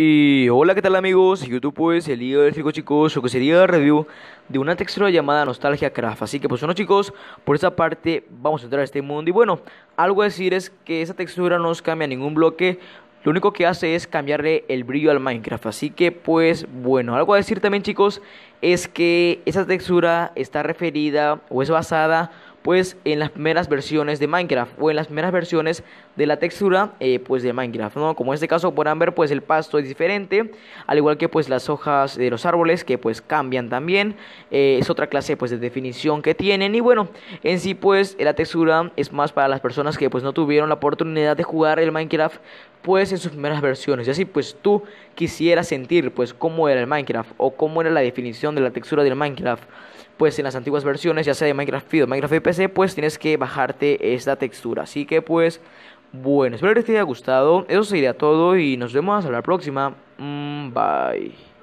Y hola, ¿qué tal amigos? YouTube pues el día de frico chicos, lo que sería review de una textura llamada Nostalgia Craft. Así que pues bueno chicos, por esa parte vamos a entrar a este mundo. Y bueno, algo a decir es que esa textura no cambia ningún bloque, lo único que hace es cambiarle el brillo al Minecraft. Así que pues bueno, algo a decir también chicos es que esa textura está referida o es basada pues en las primeras versiones de Minecraft o en las primeras versiones de la textura eh, pues de Minecraft, ¿no? Como en este caso podrán ver pues el pasto es diferente, al igual que pues las hojas de los árboles que pues cambian también, eh, es otra clase pues de definición que tienen y bueno, en sí pues la textura es más para las personas que pues no tuvieron la oportunidad de jugar el Minecraft pues en sus primeras versiones. Y así pues tú quisieras sentir pues cómo era el Minecraft o cómo era la definición de la textura del Minecraft. Pues en las antiguas versiones, ya sea de Minecraft Feed Minecraft PC, pues tienes que bajarte esta textura. Así que pues, bueno, espero que te haya gustado. Eso sería todo y nos vemos a la próxima. Mm, bye.